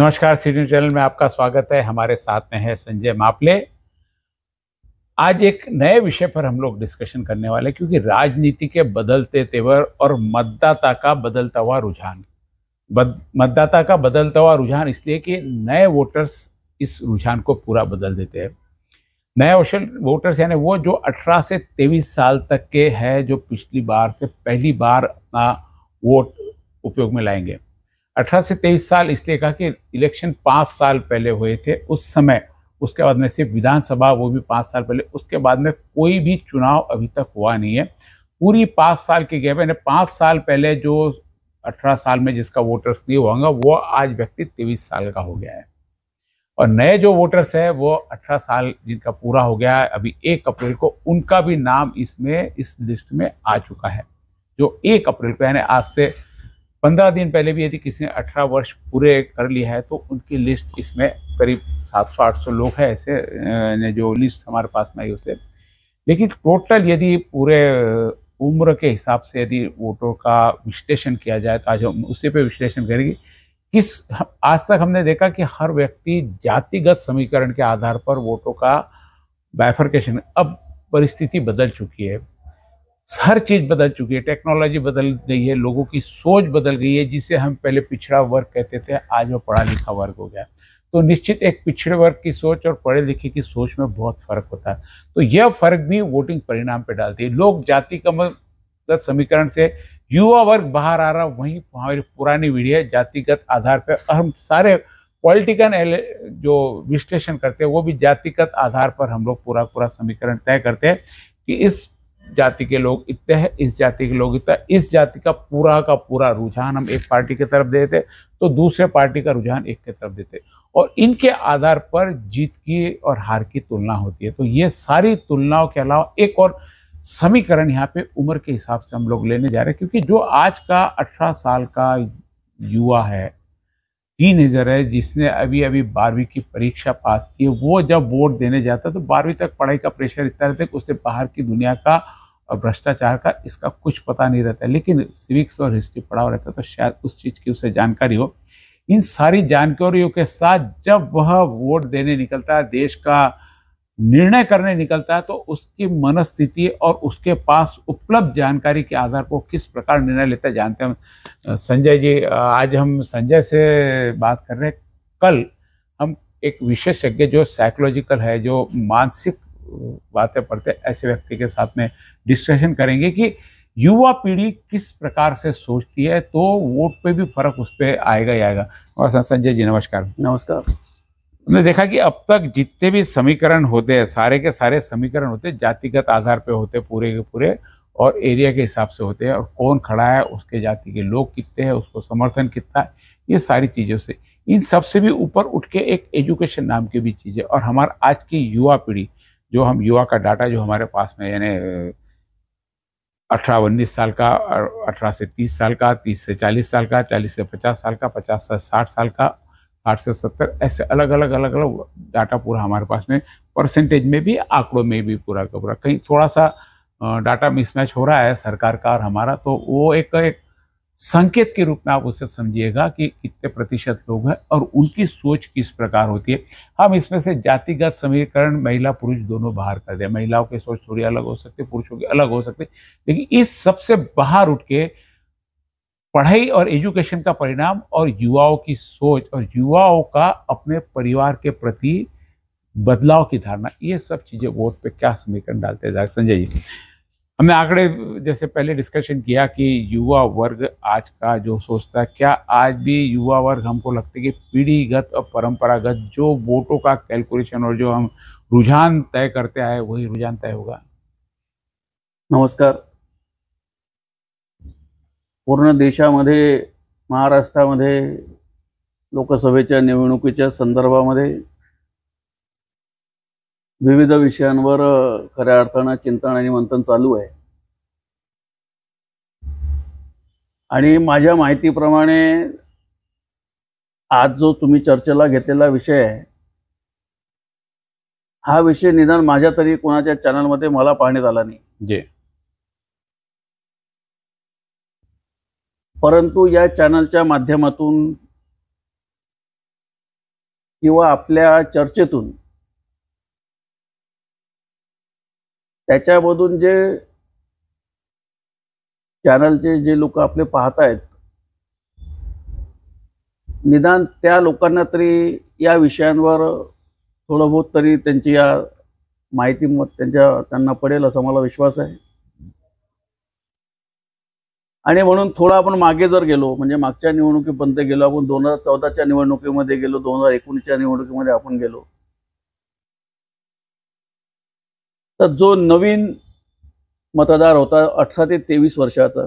नमस्कार C news channel में आपका स्वागत है हमारे साथ में है संजय मापले आज एक नए विषय पर हम लोग डिस्कशन करने वाले क्योंकि राजनीति के बदलते तेवर और मतदाता का बदलता हुआ रुझान बद, मतदाता का बदलता हुआ रुझान इसलिए कि नए वोटर्स इस रुझान को पूरा बदल देते हैं नए वोशल वोटर्स यानी वो जो 18 से तेईस साल तक के हैं जो पिछली बार से पहली बार अपना वोट उपयोग में लाएंगे अठारह से तेईस साल इसलिए कहा कि इलेक्शन पाँच साल पहले हुए थे उस समय उसके बाद में सिर्फ विधानसभा वो भी पाँच साल पहले उसके बाद में कोई भी चुनाव अभी तक हुआ नहीं है पूरी पाँच साल की गैप यानी पाँच साल पहले जो अठारह साल में जिसका वोटर्स नहीं हुआ वो आज व्यक्ति तेईस साल का हो गया है और नए जो वोटर्स है वो अठारह साल जिनका पूरा हो गया है अभी एक अप्रैल को उनका भी नाम इसमें इस लिस्ट में आ चुका है जो एक अप्रैल को यानी आज से पंद्रह दिन पहले भी यदि किसी ने अठारह वर्ष पूरे कर लिया है तो उनकी लिस्ट इसमें करीब सात सौ आठ सौ लोग हैं ऐसे ने जो लिस्ट हमारे पास में आई उसे लेकिन टोटल यदि पूरे उम्र के हिसाब से यदि वोटों का विश्लेषण किया जाए तो आज हम उसी पर विश्लेषण करेंगे किस आज तक हमने देखा कि हर व्यक्ति जातिगत समीकरण के आधार पर वोटों का बाइफर्केशन अब परिस्थिति बदल चुकी है हर चीज़ बदल चुकी है टेक्नोलॉजी बदल गई है लोगों की सोच बदल गई है जिसे हम पहले पिछड़ा वर्ग कहते थे आज वो पढ़ा लिखा वर्ग हो गया तो निश्चित एक पिछड़े वर्ग की सोच और पढ़े लिखे की सोच में बहुत फर्क होता है तो यह फर्क भी वोटिंग परिणाम पर डालती है लोग जाति मतलब समीकरण से युवा वर्ग बाहर आ रहा वहीं हमारी पुरानी वीडियो है जातिगत आधार पर हम सारे पॉलिटिकल जो विश्लेषण करते हैं वो भी जातिगत आधार पर हम लोग पूरा पूरा समीकरण तय करते हैं कि इस जाति के लोग इतने हैं इस जाति के लोग इतना इस जाति का पूरा का पूरा रुझान हम एक पार्टी की तरफ देते तो दूसरे पार्टी का रुझान एक की तरफ देते और इनके आधार पर जीत की और हार की तुलना होती है तो ये सारी तुलनाओं के अलावा एक और समीकरण यहाँ पे उम्र के हिसाब से हम लोग लेने जा रहे हैं क्योंकि जो आज का अठारह साल का युवा है टीनेजर है जिसने अभी अभी बारहवीं की परीक्षा पास की है वो जब वोट देने जाता है तो बारहवीं तक पढ़ाई का प्रेशर इतना रहता है कि उससे बाहर की दुनिया का और भ्रष्टाचार का इसका कुछ पता नहीं रहता है लेकिन सिविक्स और हिस्ट्री हुआ रहता है तो शायद उस चीज़ की उसे जानकारी हो इन सारी जानकारियों के साथ जब वह वोट देने निकलता है देश का निर्णय करने निकलता है तो उसकी मनस्थिति और उसके पास उपलब्ध जानकारी के आधार पर किस प्रकार निर्णय लेता जानते हैं संजय जी आज हम संजय से बात कर रहे हैं कल हम एक विशेषज्ञ जो साइकोलॉजिकल है जो मानसिक बातें पढ़ते ऐसे व्यक्ति के साथ में डिस्कशन करेंगे कि युवा पीढ़ी किस प्रकार से सोचती है तो वोट पे भी फर्क उस पर आएगा ही आएगा और संजय जी नमस्कार नमस्कार हमने देखा कि अब तक जितने भी समीकरण होते हैं सारे के सारे समीकरण होते जातिगत आधार पे होते पूरे के पूरे और एरिया के हिसाब से होते हैं और कौन खड़ा है उसके जाति के लोग कितने हैं उसको समर्थन कितना है ये सारी चीज़ों से इन सबसे भी ऊपर उठ के एक एजुकेशन नाम की भी चीज़ है और हमारा आज की युवा पीढ़ी जो हम युवा का डाटा जो हमारे पास में यानी अठारह उन्नीस साल का अठारह से तीस साल का तीस से चालीस साल का चालीस से पचास साल का पचास से साठ साल का साठ से सत्तर ऐसे अलग अलग अलग अलग डाटा पूरा हमारे पास में परसेंटेज में भी आंकड़ों में भी पूरा का पूरा कहीं थोड़ा सा डाटा मिसमैच हो रहा है सरकार का और हमारा तो वो एक एक संकेत के रूप में आप उसे समझिएगा कि कितने प्रतिशत लोग हैं और उनकी सोच किस प्रकार होती है हम इसमें से जातिगत समीकरण महिला पुरुष दोनों बाहर कर दें महिलाओं की सोच थोड़ी अलग हो सकती है पुरुषों की अलग हो सकती है लेकिन इस सबसे बाहर उठ के पढ़ाई और एजुकेशन का परिणाम और युवाओं की सोच और युवाओं का अपने परिवार के प्रति बदलाव की धारणा ये सब चीज़ें वोट पे क्या समीकरण डालते हैं संजय जी हमने आंकड़े जैसे पहले डिस्कशन किया कि युवा वर्ग आज का जो सोचता है क्या आज भी युवा वर्ग हमको लगता है कि पीढ़ीगत और परंपरागत जो वोटों का कैलकुलेशन और जो हम रुझान तय करते आए वही रुझान तय होगा नमस्कार पूर्ण देशामध्ये महाराष्ट्रामध्ये लोकसभेच्या निवडणुकीच्या संदर्भामध्ये विविध विषयांवर खऱ्या अर्थानं चिंतन आणि मंथन चालू आहे आणि माझ्या माहितीप्रमाणे आज जो तुम्ही चर्चेला घेतलेला विषय आहे हा विषय निदान माझ्या तरी कोणाच्या चॅनलमध्ये मला पाहण्यात आला नाही जे परंतु या चॅनलच्या माध्यमातून किंवा आपल्या चर्चेतून त्याच्यामधून जे चॅनलचे जे लोक आपले पाहत आहेत निदान त्या लोकांना तरी या विषयांवर थोडं बहुत तरी त्यांची या माहिती मग त्यांच्या त्यांना पडेल असा मला विश्वास आहे आणि म्हणून थोडं आपण मागे जर गेलो म्हणजे मागच्या निवडणुकीपर्यंत गेलो आपण दोन हजार चौदाच्या निवडणुकीमध्ये गेलो दोन हजार एकोणीसच्या निवडणुकीमध्ये आपण गेलो तर जो नवीन मतदार होता अठरा ते तेवीस वर्षाचा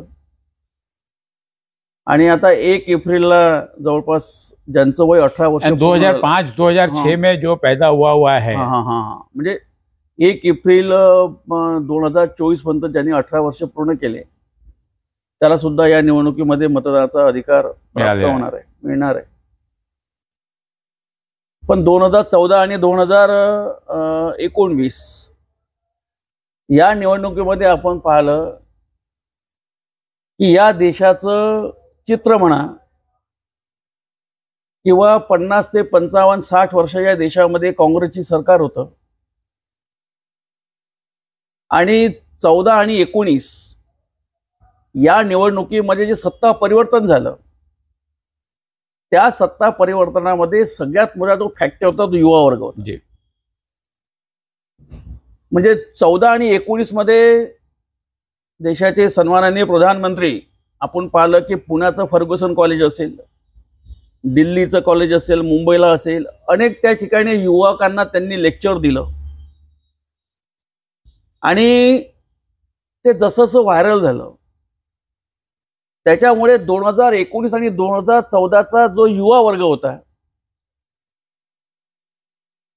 आणि आता एक एप्रिलला जवळपास ज्यांचं वय अठरा वर्ष दोन हजार पाच दोन हजार छे मे जो पैदा हुआ हुआ है हा हा हा म्हणजे एक एप्रिल दोन हजार चोवीस पर्यंत ज्यांनी अठरा वर्ष पूर्ण केले त्याला सुद्धा या निवडणुकीमध्ये मतदानाचा अधिकार होणार आहे मिळणार आहे पण दोन हजार चौदा आणि दोन हजार एकोणवीस या निवडणुकीमध्ये आपण पाहिलं की या देशाचं चित्र म्हणा किंवा पन्नास ते पंचावन्न साठ वर्ष या देशामध्ये काँग्रेसची सरकार होत आणि चौदा आणि एकोणीस या निवडणुकीमध्ये जे सत्ता परिवर्तन झालं त्या सत्ता परिवर्तनामध्ये सगळ्यात मोठा जो फॅक्टर होता तो युवा वर्ग होता म्हणजे चौदा आणि एकोणीसमध्ये देशाचे सन्माननीय प्रधानमंत्री आपण पाहिलं की पुण्याचं फर्ग्युसन कॉलेज असेल दिल्लीचं कॉलेज असेल मुंबईला असेल अनेक त्या ठिकाणी युवकांना त्यांनी लेक्चर दिलं आणि ते जसंसं व्हायरल झालं त्याच्यामुळे दोन हजार एकोणीस आणि दोन हजार चौदाचा जो युवा वर्ग होता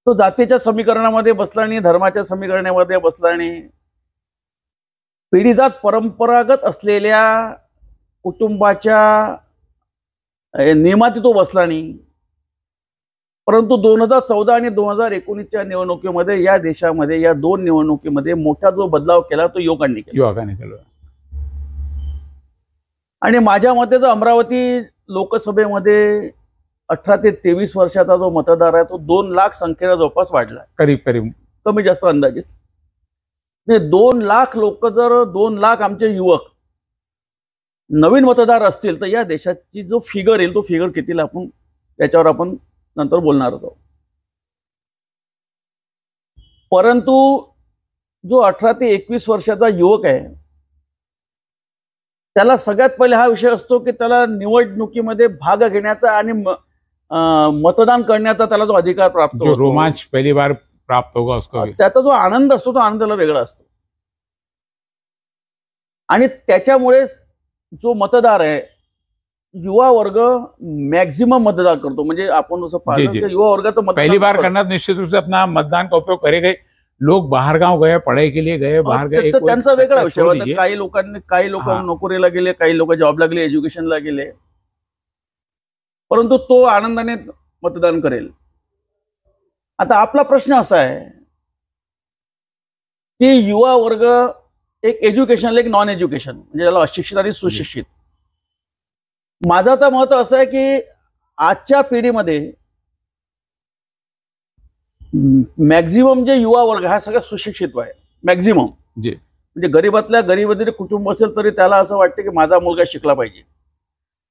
तो जातीच्या समीकरणामध्ये बसला आणि धर्माच्या समीकरणामध्ये बसला नाही पिढीजात परंपरागत असलेल्या कुटुंबाच्या नियमाती तो बसला नाही परंतु दोन हजार चौदा आणि दोन हजार एकोणीसच्या निवडणुकीमध्ये या देशामध्ये या दोन निवडणुकीमध्ये मोठा जो बदलाव केला तो युवकांनी केला युवकांनी केला आणि माझ्या मते जर अमरावती लोकसभेमध्ये अठरा ते तेवीस वर्षाचा जो मतदार आहे तो दोन लाख संख्येला जवळपास वाढला करीब करीब कमी जास्त अंदाजित म्हणजे दोन लाख लोक जर दोन लाख आमचे युवक नवीन मतदार असतील तर या देशाची जो फिगर येईल तो फिगर किती आपण त्याच्यावर आपण नंतर बोलणार आहोत परंतु जो अठरा ते एकवीस वर्षाचा युवक आहे त्याला सगळ्यात पहिले हा विषय असतो की त्याला निवडणुकीमध्ये भाग घेण्याचा आणि मतदान करण्याचा त्याला जो अधिकार प्राप्त होतो रोमांच पहिली बार प्राप्त होतो त्याचा जो आनंद असतो तो आनंदाला वेगळा असतो आणि त्याच्यामुळे जो मतदार आहे युवा वर्ग मॅक्झिमम मतदान करतो म्हणजे आपण जसं पाहिलं युवा वर्गाचं पहिली बार करण्यात निश्चित रूप से मतदान का उपयोग करेगा लोक बाहेर गाव गए पढाई के लिए गए बाहेर गए त्यांचा वेगळा विषय काही लोकांनी काही लोक नोकरीला गेले काही लोक जॉबला गेले एज्युकेशनला गेले परंतु तो आनंदाने मतदान करेल आता आपला प्रश्न असा आहे की युवा वर्ग एक एज्युकेशन एक नॉन एज्युकेशन म्हणजे त्याला अशिक्षित आणि सुशिक्षित माझं आता मत असं आहे की आजच्या पिढीमध्ये मॅक्झिमम जे युवा वर्ग हा सगळ्या सुशिक्षित आहे मॅक्झिमम जे म्हणजे गरीबातल्या गरीब कुटुंब असेल तरी त्याला असं वाटतं की माझा मुलगा शिकला पाहिजे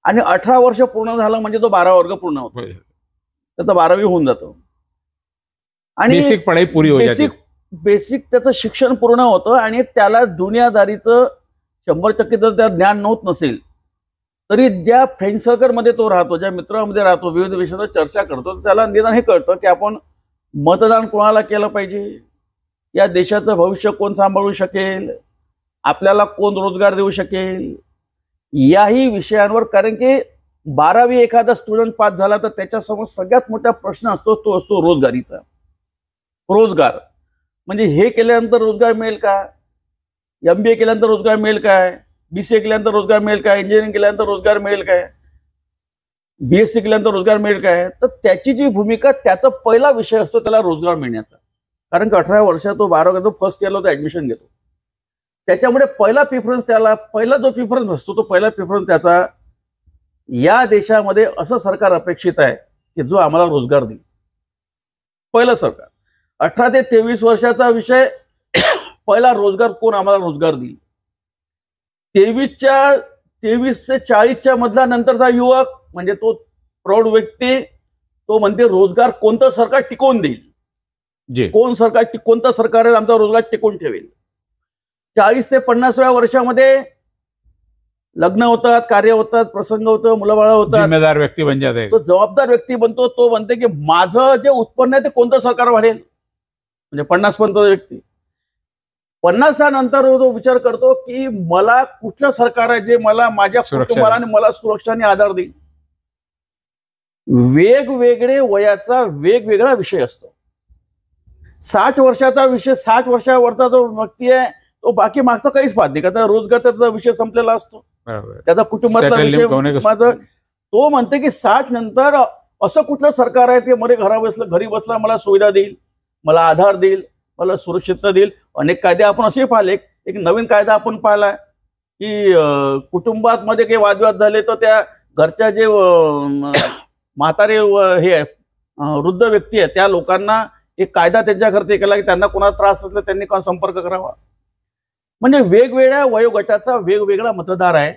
आणि अठरा वर्ष पूर्ण झालं म्हणजे तो बारा वर्ग पूर्ण होतो त्याचं बारावी होऊन जातो आणि बेसिक बेसिक त्याचं शिक्षण पूर्ण होतं आणि त्याला दुनियादारीचं शंभर टक्के जर त्या ज्ञान नव्हत नसेल तरी ज्या फ्रेंड सर्कलमध्ये तो राहतो ज्या मित्रांमध्ये राहतो विविध विषयावर चर्चा करतो त्याला निदान हे कळतं की आपण मतदान कोणाला केलं पाहिजे या देशाचं भविष्य कोण सांभाळू शकेल आपल्याला कोण रोजगार देऊ शकेल याही विषयांवर कारण की बारावी एखादा स्टुडंट पास झाला तर त्याच्यासमोर सगळ्यात मोठा प्रश्न असतो तो असतो रोजगारीचा रोजगार म्हणजे हे केल्यानंतर रोजगार मिळेल का एम बी ए केल्यानंतर रोजगार मिळेल काय बी सी ए केल्यानंतर रोजगार मिळेल काय इंजिनिअरिंग केल्यानंतर रोजगार मिळेल काय बी एस सी केल्यानंतर रोजगार मिळेल काय तर त्याची जी भूमिका त्याचा पहिला विषय असतो त्याला रोजगार मिळण्याचा कारण की अठरा वर्षात तो बारा फर्स्ट इयरला तो ऍडमिशन घेतो त्याच्यामुळे पहिला प्रिफरन्स त्याला पहिला जो प्रिफरन्स असतो तो पहिला प्रिफरन्स त्याचा या देशामध्ये असं सरकार अपेक्षित आहे की जो आम्हाला रोजगार देईल पहिलं सरकार अठरा ते तेवीस वर्षाचा विषय पहिला रोजगार कोण आम्हाला रोजगार देईल तेवीसच्या तेवीस ते चाळीसच्या मधला नंतरचा युवक म्हणजे तो प्रौढ व्यक्ती तो म्हणते रोजगार कोणतं सरकार टिकवून देईल कोण सरकार कोणतं सरकार आमचा रोजगार टिकवून ठेवेल चाळीस ते पन्नासव्या वर्षामध्ये लग्न होतात कार्य होतात प्रसंग होतं मुलाबाळा होतात जिम्मेदार व्यक्ती म्हणजे तो जबाबदार व्यक्ती बनतो तो म्हणते की माझं जे उत्पन्न आहे ते कोणतं सरकार वाढेल म्हणजे पन्नास पर्यंत व्यक्ती पन्नासानंतर नंतर तो विचार करतो की मला कुठलं सरकार आहे जे मला माझ्या कुटुंबाला आणि मला सुरक्षाने आधार देईल वेगवेगळे वयाचा वेगवेगळा विषय असतो साठ वर्षाचा विषय साठ वर्षावरचा जो व्यक्ती आहे तो बाकी मागचा काहीच पाहत नाही रोजगार रोजगाराचा विषय संपलेला असतो त्याचा कुटुंबाचा विषय माझा तो म्हणते की साठ नंतर असं कुठलं सरकार आहे ते मध्ये घरा बसलं घरी बसला मला सुविधा देईल मला आधार देईल मला सुरक्षितता देईल अनेक कायदे आपण असे पाहिले एक नवीन कायदा आपण पाहिला की कुटुंबात मध्ये काही वादविवाद झाले तर त्या घरच्या जे म्हातारे हे वृद्ध व्यक्ती आहे त्या लोकांना एक कायदा त्यांच्याकरता केला की त्यांना कोणाला त्रास असला त्यांनी कोण संपर्क करावा म्हणजे वेगवेगळ्या वयोगटाचा वेगवेगळा मतदार आहे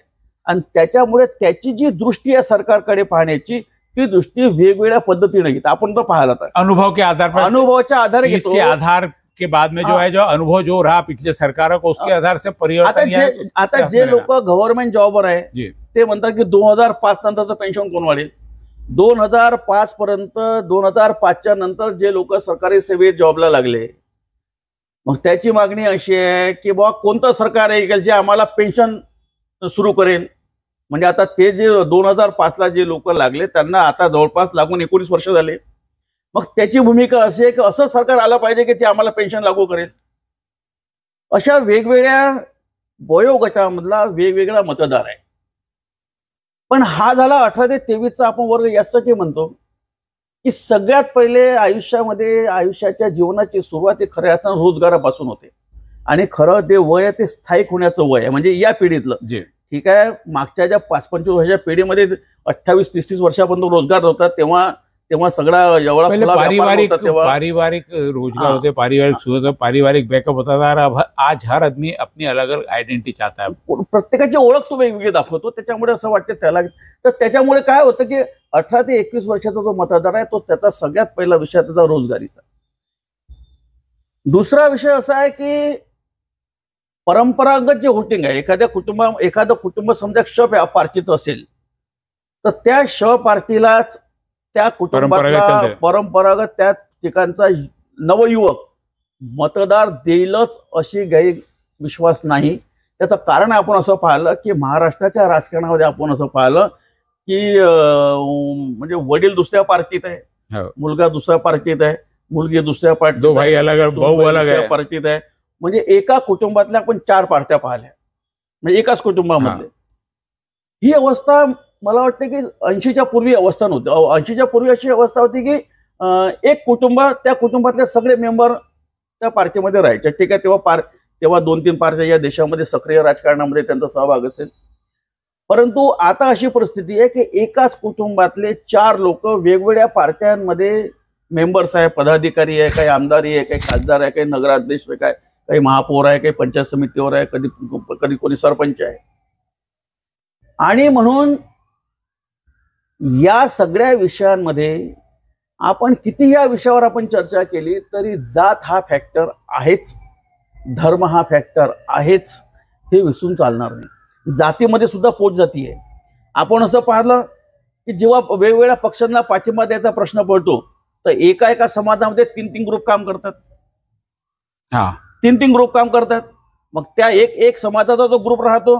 आणि त्याच्यामुळे त्याची जी दृष्टी आहे सरकारकडे पाहण्याची ती दृष्टी वेगवेगळ्या पद्धतीने घेत आपण तो पाहायला अनुभव के आधार पर अनुभवाच्या आधार इसके आधार के बाद में जो है जो अनुभव जो रहा पिछले सरकार को उसके आधार से परिवर्तन आता जे, आता जे लोक गव्हर्नमेंट जॉबवर आहे ते म्हणतात की दोन हजार पाच नंतरचं पेन्शन कोण वाढेल दोन हजार पाच पर्यंत दोन हजार पाचच्या नंतर जे लोक सरकारी सेवेत जॉबला लागले मग त्याची मागणी अशी आहे की बाबा कोणतं सरकार येईल जे आम्हाला पेन्शन सुरू करेल म्हणजे आता ते जे दोन हजार पाचला जे लोक लागले त्यांना आता जवळपास लागून एकोणीस वर्ष झाले मग त्याची भूमिका अशी आहे की असं सरकार आलं पाहिजे की जे आम्हाला पेन्शन लागू करेल अशा वेगवेगळ्या वयोगटामधला वेगवेगळा मतदार आहे पण हा झाला अठरा ते तेवीसचा आपण वर्ग यासाठी म्हणतो की सगळ्यात पहिले आयुष्यामध्ये आयुष्याच्या जीवनाची सुरुवात ही खऱ्या अर्थानं रोजगारापासून होते आणि खरं ते वय ते स्थायिक होण्याचं वय आहे म्हणजे या पिढीतलं जे ठीक आहे मागच्या ज्या पाच पंचवीस वर्षाच्या पिढीमध्ये अठ्ठावीस तीस तीस वर्षापर्यंत रोजगार होता तेव्हा तेव्हा सगळा एवढा पारिवारिक पारिवारिक रोजगार होते पारिवारिक पारिवारिक बॅकअप होता आज हर आदमी अपनी अलग अलग आयडेंटिटी चाहता प्रत्येकाची ओळख तो वेगवेगळी दाखवतो त्याच्यामुळे असं वाटतं त्याला तर त्याच्यामुळे काय होतं की अठरा ते एकवीस वर्षाचा जो मतदार आहे तो त्याचा सगळ्यात पहिला विषय त्याचा रोजगारीचा दुसरा विषय असा आहे की परंपरागत जे होटिंग आहे एखाद्या कुटुंबा एखादं कुटुंब समजा क्ष पार्टीचं असेल तर त्या क्ष पार्टीलाच त्या कुटुंबातला परंपरागत त्या ठिकाणचा नवयुवक मतदार देईलच अशी गैर विश्वास नाही त्याचं कारण आपण असं पाहिलं की महाराष्ट्राच्या राजकारणामध्ये आपण असं पाहिलं की म्हणजे वडील दुसऱ्या पार्टीत आहे हो. मुलगा दुसऱ्या पार्टीत आहे मुलगी दुसऱ्या पार्टी दो भाई भाऊ अलग पार्टीत आहे म्हणजे एका कुटुंबातल्या आपण चार पार्ट्या पाहिल्या म्हणजे एकाच कुटुंबामध्ये ही अवस्था मला वाटतं की ऐंशीच्या पूर्वी अवस्था नव्हती ऐंशीच्या पूर्वी अशी अवस्था होती की एक कुटुंब त्या कुटुंबातले सगळे मेंबर त्या पार्टीमध्ये राहायचे ठीक आहे तेव्हा पार तेव्हा दोन तीन पार्ट्या या देशामध्ये सक्रिय राजकारणामध्ये त्यांचा सहभाग असेल परंतु आता अशी परिस्थिती आहे की एकाच कुटुंबातले चार लोक वेगवेगळ्या पार्ट्यांमध्ये मेंबर्स आहे पदाधिकारी आहे काही आमदारी आहे काही खासदार आहे काही नगराध्यक्ष आहे काय काही महापौर आहे काही पंचायत समितीवर आहे कधी कधी कोणी सरपंच आहे आणि म्हणून या सगळ्या विषयांमध्ये आपण किती या विषयावर आपण चर्चा केली तरी जात हा फॅक्टर आहेच धर्म हा फॅक्टर आहेच हे विसरून चालणार नाही जातीमध्ये सुद्धा जाती आहे आपण असं पाहिलं की जेव्हा वेगवेगळ्या पक्षांना पाठिंबा द्यायचा प्रश्न पडतो तर एका एका समाजामध्ये तीन तीन ग्रुप काम करतात हा तीन तीन ग्रुप काम करतात मग त्या एक एक समाजाचा जो ग्रुप राहतो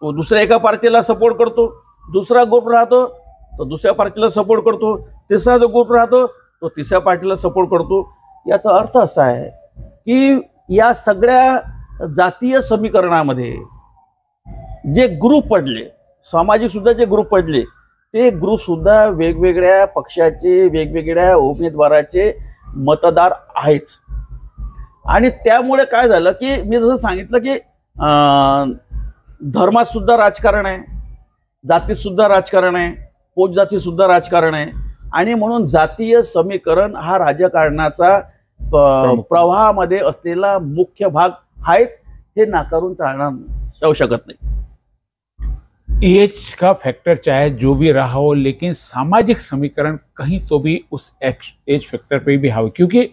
तो दुसऱ्या एका पार्टीला सपोर्ट करतो दुसरा ग्रुप राहतो तो दुसऱ्या पार्टीला सपोर्ट करतो तिसरा जो ग्रुप राहतो तो तिसऱ्या पार्टीला सपोर्ट करतो याचा अर्थ असा आहे की या सगळ्या जातीय समीकरणामध्ये जे ग्रुप पडले सामाजिकसुद्धा जे ग्रुप पडले ते ग्रुपसुद्धा वेगवेगळ्या पक्षाचे वेगवेगळ्या उमेदवाराचे मतदार आहेच आणि त्यामुळे काय झालं की मी जसं सांगितलं की धर्मात सुद्धा राजकारण आहे सुद्धा राजकारण आहे सुद्धा राजकारण आहे आणि म्हणून जातीय समीकरण हा राजकारणाचा प्रवाहामध्ये असलेला मुख्य भाग आहेच हे नाकारून चालणार जाऊ शकत नाही एज का फॅक्टर चाहे जो भी रहा हो लेकिन सामाजिक समीकरण कहीं तो भी उस एज फॅक्टर पे भी हाव क्योंकि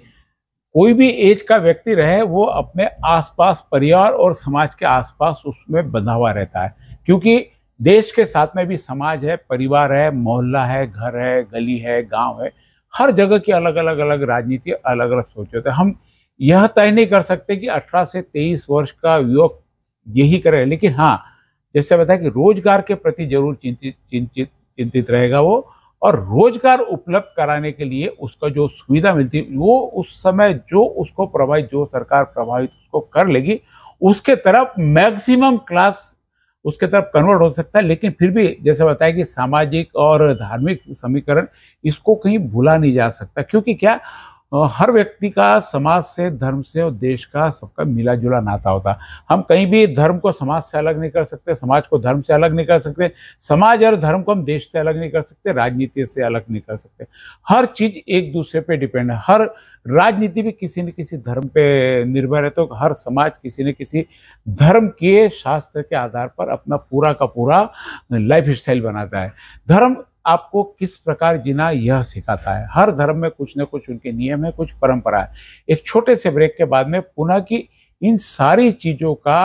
कोई भी एज का व्यक्ति रहे वो अपने आसपास परिवार और समाज के आसपास उसमें बधावा रहता है क्योंकि देश के साथ में भी समाज है परिवार है मोहल्ला है घर है गली है गांव है हर जगह की अलग अलग अलग राजनीति अलग अलग सोच होते हम यह तय नहीं कर सकते कि 18 से 23 वर्ष का युवक यही करे लेकिन हाँ जैसे बताया कि रोजगार के प्रति जरूर चिंतित चिंतित चिंतित रहेगा वो और रोजगार उपलब्ध कराने के लिए उसका जो सुविधा मिलती है वो उस समय जो उसको प्रभावित जो सरकार प्रभावित उसको कर लेगी उसके तरफ मैक्सिमम क्लास उसके तरफ कन्वर्ट हो सकता है लेकिन फिर भी जैसे बताया कि सामाजिक और धार्मिक समीकरण इसको कहीं भूला नहीं जा सकता क्योंकि क्या हर व्यक्ति का समाज से धर्म से और देश का सबका मिला जुला नाता होता हम कहीं भी धर्म को समाज से अलग नहीं कर सकते समाज को धर्म से अलग नहीं कर सकते समाज और धर्म को हम देश से अलग नहीं कर सकते राजनीति से अलग नहीं कर सकते हर चीज़ एक दूसरे पे डिपेंड है हर राजनीति भी किसी न किसी धर्म पे निर्भर है तो हर समाज किसी न किसी धर्म के शास्त्र के आधार पर अपना पूरा का पूरा लाइफ स्टाइल बनाता है धर्म आपको किस प्रकार जीना यह सिखाता है हर धर्म में कुछ न कुछ उनके नियम है कुछ परंपरा है एक छोटे से ब्रेक के बाद में पुनः की इन सारी चीज़ों का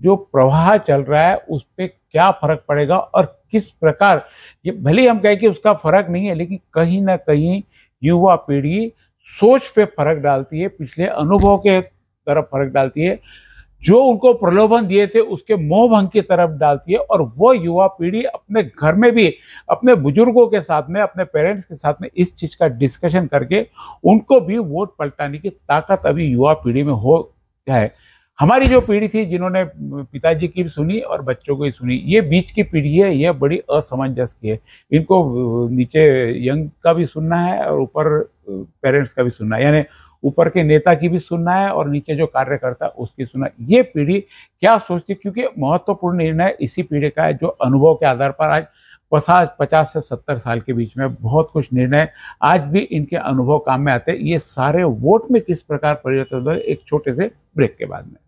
जो प्रवाह चल रहा है उस पर क्या फर्क पड़ेगा और किस प्रकार ये भले हम कहें कि उसका फर्क नहीं है लेकिन कहीं ना कहीं युवा पीढ़ी सोच पे फर्क डालती है पिछले अनुभव के तरफ फर्क डालती है जो उनको प्रलोभन दिए थे उसके मोह भंग की तरफ डालती है और वो युवा पीढ़ी अपने घर में भी अपने बुजुर्गों के साथ में अपने पेरेंट्स के साथ में इस चीज़ का डिस्कशन करके उनको भी वोट पलटाने की ताकत अभी युवा पीढ़ी में हो है हमारी जो पीढ़ी थी जिन्होंने पिताजी की भी सुनी और बच्चों की सुनी ये बीच की पीढ़ी है यह बड़ी असमंजस की है इनको नीचे यंग का भी सुनना है और ऊपर पेरेंट्स का भी सुनना है यानी ऊपर के नेता की भी सुनना है और नीचे जो कार्यकर्ता उसकी सुनना है ये पीढ़ी क्या सोचती क्योंकि महत्वपूर्ण निर्णय इसी पीढ़ी का है जो अनुभव के आधार पर आज पचास पचास से सत्तर साल के बीच में बहुत कुछ निर्णय आज भी इनके अनुभव काम में आते हैं ये सारे वोट में किस प्रकार परिवर्तन हुआ एक छोटे से ब्रेक के बाद में